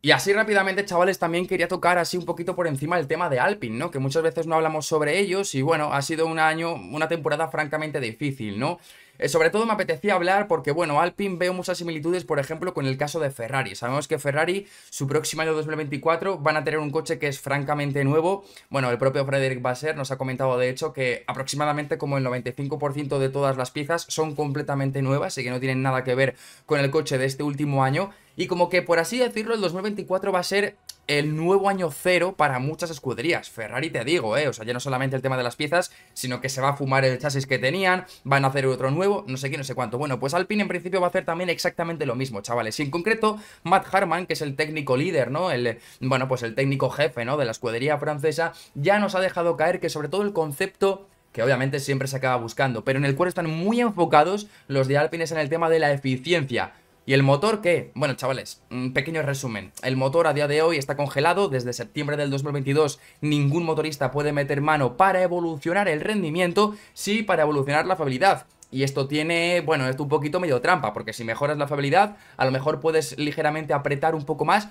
Y así rápidamente, chavales, también quería tocar así un poquito por encima el tema de Alpine, ¿no? Que muchas veces no hablamos sobre ellos y bueno, ha sido un año, una temporada francamente difícil, ¿no? Eh, sobre todo me apetecía hablar porque, bueno, Alpine veo muchas similitudes, por ejemplo, con el caso de Ferrari. Sabemos que Ferrari, su próximo año 2024, van a tener un coche que es francamente nuevo. Bueno, el propio Frederick Basser nos ha comentado, de hecho, que aproximadamente como el 95% de todas las piezas son completamente nuevas y que no tienen nada que ver con el coche de este último año. Y como que, por así decirlo, el 2024 va a ser el nuevo año cero para muchas escuderías. Ferrari te digo, ¿eh? O sea, ya no solamente el tema de las piezas, sino que se va a fumar el chasis que tenían, van a hacer otro nuevo, no sé qué, no sé cuánto. Bueno, pues Alpine en principio va a hacer también exactamente lo mismo, chavales. Y en concreto, Matt Harman, que es el técnico líder, ¿no? El, bueno, pues el técnico jefe, ¿no? De la escudería francesa, ya nos ha dejado caer que sobre todo el concepto que obviamente siempre se acaba buscando, pero en el cual están muy enfocados los de Alpine en el tema de la eficiencia. ¿Y el motor qué? Bueno, chavales, un pequeño resumen. El motor a día de hoy está congelado. Desde septiembre del 2022 ningún motorista puede meter mano para evolucionar el rendimiento, sí para evolucionar la fabilidad. Y esto tiene, bueno, esto un poquito medio trampa, porque si mejoras la fabilidad a lo mejor puedes ligeramente apretar un poco más,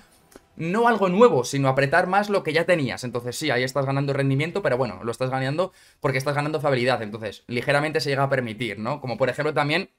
no algo nuevo, sino apretar más lo que ya tenías. Entonces sí, ahí estás ganando rendimiento, pero bueno, lo estás ganando porque estás ganando fiabilidad. Entonces, ligeramente se llega a permitir, ¿no? Como por ejemplo también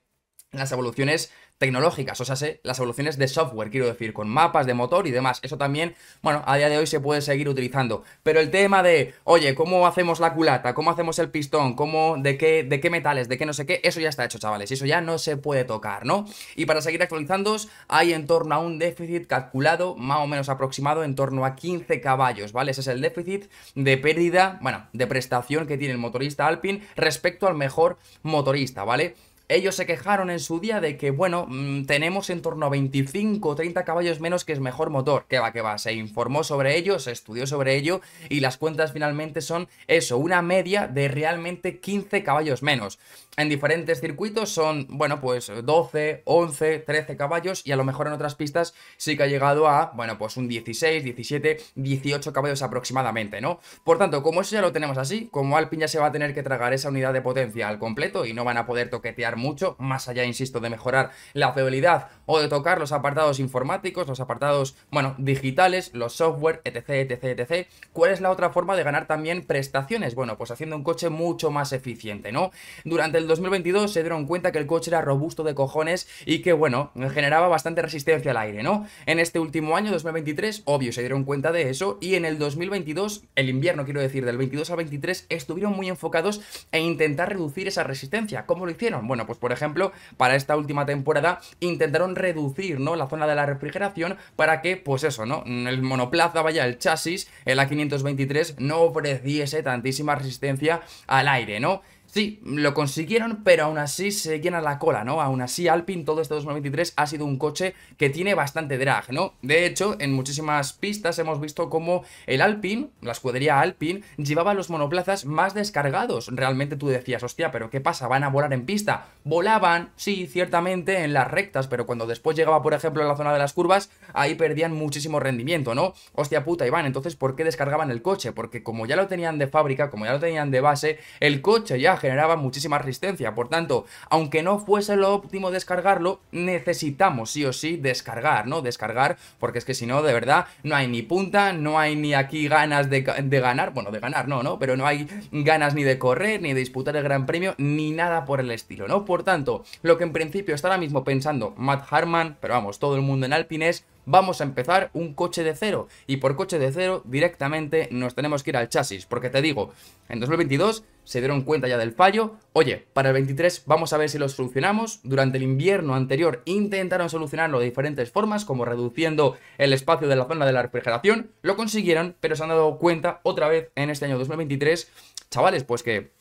las evoluciones tecnológicas, o sea, las evoluciones de software, quiero decir, con mapas de motor y demás. Eso también, bueno, a día de hoy se puede seguir utilizando. Pero el tema de, oye, ¿cómo hacemos la culata? ¿Cómo hacemos el pistón? ¿Cómo, de qué, de qué metales? ¿De qué no sé qué? Eso ya está hecho, chavales. Eso ya no se puede tocar, ¿no? Y para seguir actualizando, hay en torno a un déficit calculado, más o menos aproximado, en torno a 15 caballos, ¿vale? Ese es el déficit de pérdida, bueno, de prestación que tiene el motorista Alpine respecto al mejor motorista, ¿vale? Ellos se quejaron en su día de que, bueno, mm, tenemos en torno a 25 o 30 caballos menos que es mejor motor. Que va, que va, se informó sobre ello, se estudió sobre ello y las cuentas finalmente son eso, una media de realmente 15 caballos menos. En diferentes circuitos son, bueno, pues 12, 11, 13 caballos y a lo mejor en otras pistas sí que ha llegado a, bueno, pues un 16, 17, 18 caballos aproximadamente, ¿no? Por tanto, como eso ya lo tenemos así, como Alpine ya se va a tener que tragar esa unidad de potencia al completo y no van a poder toquetear mucho, más allá, insisto, de mejorar la fiabilidad o de tocar los apartados informáticos, los apartados, bueno, digitales, los software, etc, etc, etc. ¿Cuál es la otra forma de ganar también prestaciones? Bueno, pues haciendo un coche mucho más eficiente, ¿no? Durante el 2022 se dieron cuenta que el coche era robusto de cojones y que, bueno, generaba bastante resistencia al aire, ¿no? En este último año, 2023, obvio, se dieron cuenta de eso y en el 2022, el invierno, quiero decir, del 22 al 23, estuvieron muy enfocados e intentar reducir esa resistencia. ¿Cómo lo hicieron? Bueno, pues por ejemplo, para esta última temporada intentaron reducir, ¿no? La zona de la refrigeración para que, pues eso, ¿no? El monoplaza, vaya, el chasis, el A523 no ofreciese tantísima resistencia al aire, ¿no? Sí, lo consiguieron, pero aún así se llena la cola, ¿no? Aún así, Alpine todo este 2023 ha sido un coche que tiene bastante drag, ¿no? De hecho, en muchísimas pistas hemos visto cómo el Alpine, la escudería Alpine, llevaba los monoplazas más descargados. Realmente tú decías, hostia, pero ¿qué pasa? ¿Van a volar en pista? Volaban, sí, ciertamente, en las rectas, pero cuando después llegaba, por ejemplo, a la zona de las curvas, ahí perdían muchísimo rendimiento, ¿no? Hostia puta, Iván, entonces, ¿por qué descargaban el coche? Porque como ya lo tenían de fábrica, como ya lo tenían de base, el coche ya generaba muchísima resistencia. Por tanto, aunque no fuese lo óptimo descargarlo, necesitamos sí o sí descargar, ¿no? Descargar, porque es que si no, de verdad, no hay ni punta, no hay ni aquí ganas de, ganar, bueno, de ganar no, ¿no? Pero no hay ganas ni de correr, ni de disputar el Gran Premio, ni nada por el estilo, ¿no? Por tanto, lo que en principio está ahora mismo pensando Matt Harman, pero vamos, todo el mundo en Alpines, vamos a empezar un coche de cero. Y por coche de cero directamente nos tenemos que ir al chasis. Porque te digo, en 2022 se dieron cuenta ya del fallo. Oye, para el 23 vamos a ver si lo solucionamos. Durante el invierno anterior intentaron solucionarlo de diferentes formas, como reduciendo el espacio de la zona de la refrigeración. Lo consiguieron, pero se han dado cuenta otra vez en este año 2023. Chavales, pues que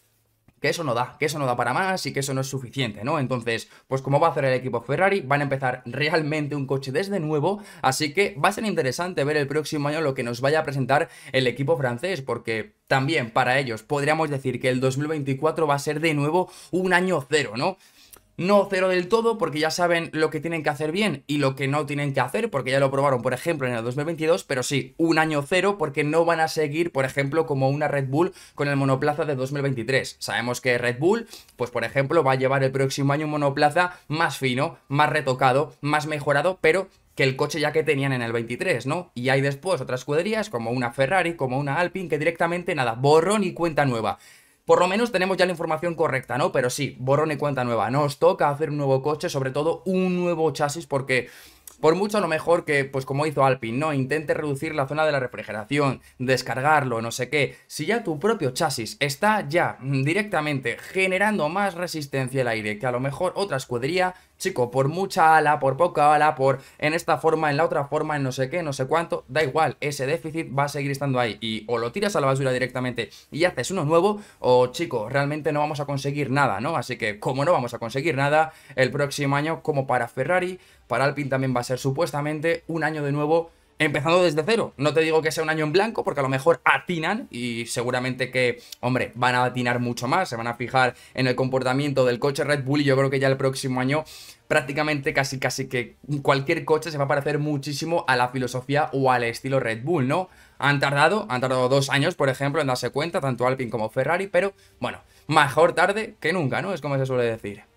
que eso no da, que eso no da para más y que eso no es suficiente, ¿no? Entonces, pues como va a hacer el equipo Ferrari, van a empezar realmente un coche desde nuevo, así que va a ser interesante ver el próximo año lo que nos vaya a presentar el equipo francés, porque también para ellos podríamos decir que el 2024 va a ser de nuevo un año cero, ¿no? No cero del todo, porque ya saben lo que tienen que hacer bien y lo que no tienen que hacer, porque ya lo probaron, por ejemplo, en el 2022, pero sí, un año cero, porque no van a seguir, por ejemplo, como una Red Bull con el monoplaza de 2023. Sabemos que Red Bull, pues por ejemplo, va a llevar el próximo año un monoplaza más fino, más retocado, más mejorado, pero que el coche ya que tenían en el 23, ¿no? Y hay después otras escuderías como una Ferrari, como una Alpine, que directamente nada, borrón y cuenta nueva por lo menos tenemos ya la información correcta, ¿no? Pero sí, borrón y cuenta nueva. Nos toca hacer un nuevo coche, sobre todo un nuevo chasis, porque por mucho a lo mejor que, pues como hizo Alpine, ¿no? Intente reducir la zona de la refrigeración, descargarlo, no sé qué. Si ya tu propio chasis está ya mm, directamente generando más resistencia al aire que a lo mejor otra escudería, Chico, por mucha ala, por poca ala, por en esta forma, en la otra forma, en no sé qué, no sé cuánto, da igual, ese déficit va a seguir estando ahí. Y o lo tiras a la basura directamente y haces uno nuevo, o chico, realmente no vamos a conseguir nada, ¿no? Así que como no vamos a conseguir nada, el próximo año, como para Ferrari, para Alpine también va a ser supuestamente un año de nuevo empezando desde cero. No te digo que sea un año en blanco, porque a lo mejor atinan y seguramente que, hombre, van a atinar mucho más, se van a fijar en el comportamiento del coche Red Bull y yo creo que ya el próximo año prácticamente casi casi que cualquier coche se va a parecer muchísimo a la filosofía o al estilo Red Bull, ¿no? Han tardado, han tardado dos años, por ejemplo, en darse cuenta, tanto Alpine como Ferrari, pero bueno, mejor tarde que nunca, ¿no? Es como se suele decir.